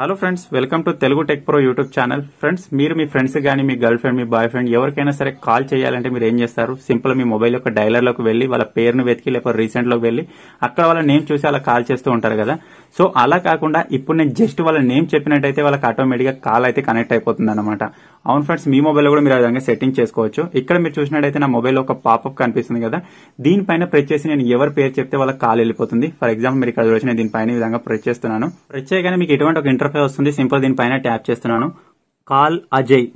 hello friends welcome to Telugu tech pro YouTube channel friends మీరు మీ friends కానీ మీ గర్ల్ ఫ్రెండ్ మీ బాయ్ ఫ్రెండ్ ఎవరికైనా సరే కాల్ చేయాలంటే మీరు ఏం చేస్తారు సింపుల్ మీ మొబైల్ యొక్క డైలర్లోకి వెళ్ళి వాళ్ళ పేరును వెతికి లేకపోతే రీసెంట్ లోకి వెళ్ళి అక్కడ వాళ్ళ నేమ్ చూసి అలా కాల్ చేస్తూ ఉంటారు కదా సో అలా కాకుండా ఇప్పుడు నేను జస్ట్ వాళ్ళ నేమ్ చెప్పినట్టయితే వాళ్ళకి ఆటోమేటిక్గా కాల్ అయితే కనెక్ట్ అయిపోతుంది అనమాట అవును ఫ్రెండ్స్ మీ మొబైల్ కూడా మీరు ఆ విధంగా సెట్టింగ్ చేసుకోవచ్చు ఇక్కడ మీరు చూసినట్టయితే నా మొబైల్ ఒక పాపప్ కనిపిస్తుంది కదా దీనిపైన ప్రెస్ చేసి నేను ఎవరి పేరు చెప్తే వాళ్ళకి కాల్ వెళ్ళిపోతుంది ఫర్ ఎగ్జాంపుల్ మీరు ఇక్కడ నేను దీనిపైన ఈ విధంగా ప్రెస్ చేస్తున్నాను ప్రెస్ చేయగానే మీకు ఎటువంటి ఒక పై వస్తుంది సింపుల్ దీనిపైన ట్యాప్ చేస్తున్నాను కాల్ అజయ్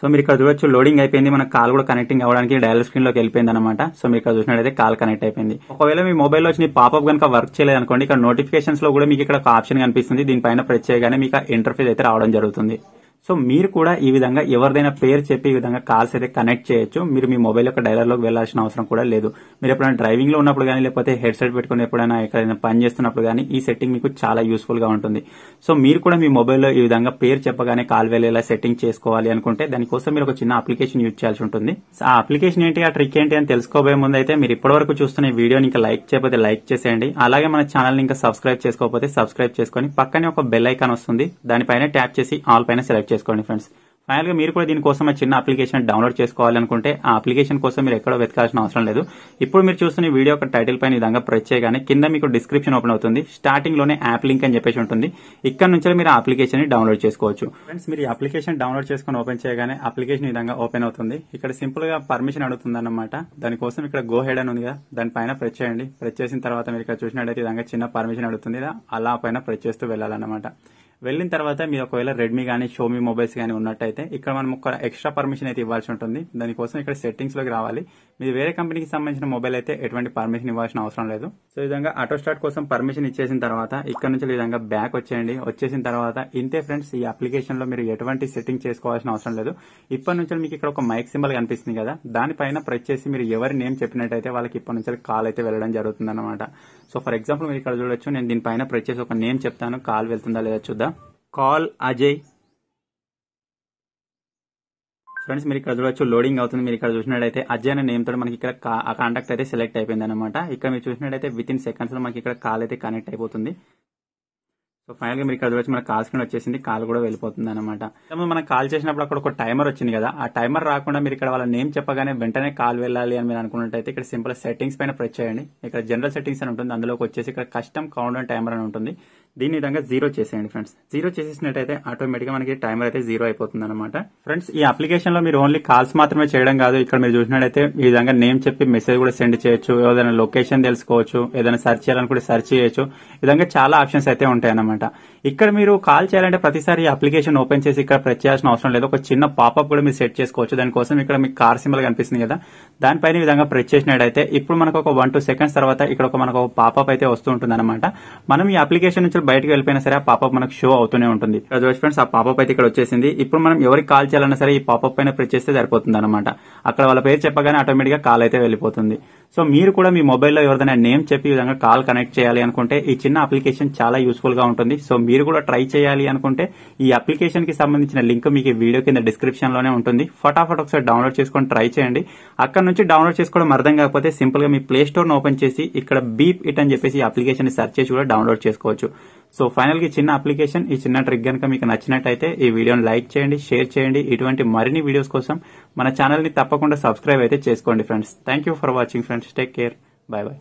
సో మీరు ఇక్కడ చూడొచ్చు లోడింగ్ అయిపోయింది మన కాల్ కూడా కనెక్టింగ్ అవ్వడానికి డయల్ స్క్రీన్ లోకి వెళ్ళిపోయింది అనమాట సో మీరు ఇక్కడ చూసినట్లయితే కాల్ కనెక్ట్ అయిపోయింది ఒకవేళ మీ మొబైల్లో వచ్చి పాపప్ కనుక వర్క్ చేయలేదు అనుకోండి ఇక్కడ నోటిఫికేషన్స్ లో కూడా మీకు ఇక్కడ ఒక ఆప్షన్ కనిపిస్తుంది దీనిపైన ప్రత్యేకంగా మీకు ఇంటర్ఫేస్ అయితే రావడం జరుగుతుంది సో మీరు కూడా ఈ విధంగా ఎవరిదైనా పేరు చెప్పి ఈ విధంగా కాల్స్ అయితే కనెక్ట్ చేయొచ్చు మీరు మీ మొబైల్ యొక్క డైలర్లోకి వెళ్లాల్సిన అవసరం కూడా లేదు మీరు ఎప్పుడైనా డ్రైవింగ్ లో ఉన్నప్పుడు కానీ లేకపోతే హెడ్ సెట్ పెట్టుకుని ఎప్పుడైనా ఎక్కడైనా పని చేస్తున్నప్పుడు కానీ ఈ సెట్టింగ్ మీకు చాలా యూస్ఫుల్ గా ఉంటుంది సో మీరు కూడా మీ మొబైల్లో ఈ విధంగా పేరు చెప్పగానే కాల్ వెళ్ళేలా సెట్టింగ్ చేసుకోవాలి అనుకుంటే దానికోసం మీరు ఒక చిన్న అప్లికేషన్ యూజ్ చేయాల్సి ఉంటుంది ఆ అప్లికేషన్ ఏంటి ఆ ట్రిక్ ఏంటి అని తెలుసుకోబోయే ముందు అయితే మీరు ఇప్పటివరకు చూస్తున్న వీడియోని ఇంకా లైక్ చేయకపోతే లైక్ చేసేయండి అలాగే మన ఛానల్ ఇంకా సబ్స్క్రైబ్ చేసుకోకపోతే సబ్స్క్రైబ్ చేసుకొని పక్కనే ఒక బెల్ ఐకాన్ వస్తుంది దానిపైన ట్యాప్ చేసి ఆల్ పైన సెలెక్ట్ చేసుకోండి ఫ్రెండ్స్ ఫైనల్గా మీరు కూడా దీనికోసం చిన్న అప్లికేషన్ డౌన్లోడ్ చేసుకోవాలనుకుంటే ఆ అప్లికేషన్ కోసం మీరు ఎక్కడో వెతకాల్సిన అవసరం లేదు ఇప్పుడు మీరు చూస్తున్న వీడియో యొక్క టైటిల్ పైన విధంగా ప్రెస్ చేయగానే కింద మీకు డిస్క్రిప్షన్ ఓపెన్ అవుతుంది స్టార్టింగ్ లోనే యాప్ లింక్ అని చెప్పేసి ఉంటుంది ఇక్కడ నుంచి మీరు ఆ అప్లికేషన్ ని డౌన్లోడ్ చేసుకోవచ్చు ఫ్రెండ్స్ మీరు ఈ అప్లికేషన్ డౌన్లోడ్ చేసుకుని ఓపెన్ చేయగానే అప్లికేషన్ విధంగా ఓపెన్ అవుతుంది ఇక్కడ సింపుల్ గా పర్మిషన్ అడుగుతుంది అనమాట దానికోసం ఇక్కడ గో హెడ్ అని ఉంది కదా దానిపైన ప్రెస్ చేయండి ప్రెస్ చేసిన తర్వాత మీరు ఇక్కడ చూసినట్లయితే విధంగా చిన్న పర్మిషన్ అడుగుతుంది అలా పైన ప్రెస్ చేస్తూ వెళ్ళాలన్నమాట వెళ్ళిన తర్వాత మీరు ఒకవేళ రెడ్మీ కానీ షోమీ మొబైల్స్ కానీ ఉన్నట్టయితే ఇక్కడ మనం ఒక ఎక్స్ట్రా పర్మిషన్ అయితే ఇవ్వాల్సి ఉంటుంది దానికోసం ఇక్కడ సెట్టింగ్స్ లోకి రావాలి మీరు వేరే కంపెనీకి సంబంధించిన మొబైల్ అయితే ఎటువంటి పర్మిషన్ ఇవ్వాల్సిన అవసరం లేదు సో ఈ విధంగా ఆటో స్టార్ట్ కోసం పర్మిషన్ ఇచ్చేసిన తర్వాత ఇక్కడ నుంచి విధంగా బ్యాక్ వచ్చేయండి వచ్చేసిన తర్వాత ఇంతే ఫ్రెండ్స్ ఈ అప్లికేషన్ లో మీరు ఎటువంటి సెట్టింగ్ చేసుకోవాల్సిన అవసరం లేదు ఇప్పటి నుంచి మీకు ఇక్కడ ఒక మైక్ సింబల్ కనిపిస్తుంది కదా దానిపైన ప్రెస్ చేసి మీరు ఎవరి నేమ్ చెప్పినట్టయితే వాళ్ళకి ఇప్పటి నుంచి కాల్ అయితే వెళ్ళడం జరుగుతుంది సో ఫర్ ఎగ్జాంపుల్ మీరు ఇక్కడ చూడొచ్చు నేను దీనిపైన ప్రెస్ చేసి ఒక నేమ్ చెప్తాను కాల్ వెళ్తుందా లేదా చూద్దాం కాల్ అజయ్ ఫ్రెండ్స్ మీరు ఇక్కడ చూడవచ్చు లోడింగ్ అవుతుంది మీరు ఇక్కడ చూసినట్టయితే అజయ్ అనే నేమ్ తోటి మనకి ఇక్కడ ఆ కాంటాక్ట్ అయితే సెలెక్ట్ అయిపోయింది అనమాట ఇక్కడ మీరు చూసినట్టయితే విత్ ఇన్ సెకండ్స్ లో మనకి ఇక్కడ కాల్ అయితే కనెక్ట్ అయిపోతుంది సో ఫైనల్ గా మీరు ఇక్కడ చూడవచ్చు మన కాల్ స్క్రీన్ వచ్చేసింది కాల్ కూడా వెళ్ళిపోతుంది అనమాట మనం కాల్ చేసినప్పుడు అక్కడ ఒక టైమర్ వచ్చింది కదా ఆ టైమర్ రాకుండా మీరు ఇక్కడ వాళ్ళ నేమ్ చెప్పగానే వెంటనే కాల్ వెళ్ళాలి అని మీరు అనుకున్నట్టయితే ఇక్కడ సింపుల్ సెట్టింగ్స్ పైన ప్రెస్ చేయండి ఇక్కడ జనరల్ సెట్టింగ్స్ అని ఉంటుంది అందులోకి వచ్చేసి ఇక్కడ కస్టమ్ కౌంట్ టైమర్ అని ఉంటుంది దీని విధంగా జీరో చేసేయండి ఫ్రెండ్స్ జీరో చేసేసినట్టయితే ఆటోమేటిక్గా మనకి టైమర్ అయితే జీరో అయిపోతుంది అనమాట ఫ్రెండ్స్ ఈ అప్లికేషన్ లో మీరు ఓన్లీ కాల్స్ మాత్రమే చేయడం కాదు ఇక్కడ మీరు చూసినట్టయితే ఈ విధంగా నేమ్ చెప్పి మెసేజ్ కూడా సెండ్ చేయొచ్చు ఏదైనా లొకేషన్ తెలుసుకోవచ్చు ఏదైనా సెర్చ్ కూడా సెర్చ్ చేయొచ్చు విధంగా చాలా ఆప్షన్స్ అయితే ఉంటాయి అనమాట ఇక్కడ మీరు కాల్ చేయాలంటే ప్రతిసారి ఈ అప్లికేషన్ ఓపెన్ చేసి ఇక్కడ ప్రెస్ చేయాల్సిన అవసరం లేదు ఒక చిన్న పాపప్ కూడా మీరు సెట్ చేసుకోవచ్చు దానికోసం ఇక్కడ మీకు కార్ సింబల్ కనిపిస్తుంది కదా దానిపైన విధంగా ప్రెస్ చేసినట్టయితే ఇప్పుడు మనకు ఒక వన్ టూ సెకండ్స్ తర్వాత ఇక్కడ ఒక మనకు ఒక పాపప్ అయితే వస్తూ అనమాట మనం ఈ అప్లికేషన్ నుంచి బయటకు వెళ్ళిపోయినా సరే ఆ పాపప్ మనకు షో అవుతూనే ఉంటుంది వచ్చి ఫ్రెండ్స్ ఆ పాపప్ అయితే ఇక్కడ వచ్చేసింది ఇప్పుడు మనం ఎవరికి కాల్ చేయాలన్నా సరే ఈ పాపప్ పైన ప్రెస్ చేస్తే సరిపోతుంది అనమాట అక్కడ వాళ్ళ పేరు చెప్పగానే ఆటోమేటిక్ గా కాల్ అయితే వెళ్ళిపోతుంది సో మీరు కూడా మీ మొబైల్లో ఎవరిదైనా నేమ్ చెప్పి విధంగా కాల్ కనెక్ట్ చేయాలి అనుకుంటే ఈ చిన్న అప్లికేషన్ చాలా యూస్ఫుల్ గా ఉంటుంది సో మీరు కూడా ట్రై చేయాలి అనుకుంటే ఈ అప్లికేషన్ కి సంబంధించిన లింక్ మీకు వీడియో కింద డిస్క్రిప్షన్ లోనే ఉంటుంది ఫటాఫట్ ఒకసారి డౌన్లోడ్ చేసుకొని ట్రై చేయండి అక్కడ నుంచి డౌన్లోడ్ చేసుకోవడం అర్థం కాకపోతే సింపుల్ గా మీ ప్లే స్టోర్ ఓపెన్ చేసి ఇక్కడ బీప్ ఇట్ అని చెప్పేసి అప్లికేషన్ సెర్చ్ చేసి కూడా డౌన్లోడ్ చేసుకోవచ్చు సో ఫైనల్ గా చిన్న అప్లికేషన్ ఈ చిన్న ట్రిక్ కనుక మీకు నచ్చినట్టయితే ఈ వీడియోని లైక్ చేయండి షేర్ చేయండి ఇటువంటి మరిన్ని వీడియోస్ కోసం మన ఛానల్ని తప్పకుండా సబ్స్క్రైబ్ అయితే చేసుకోండి friends thank you for watching friends take care bye bye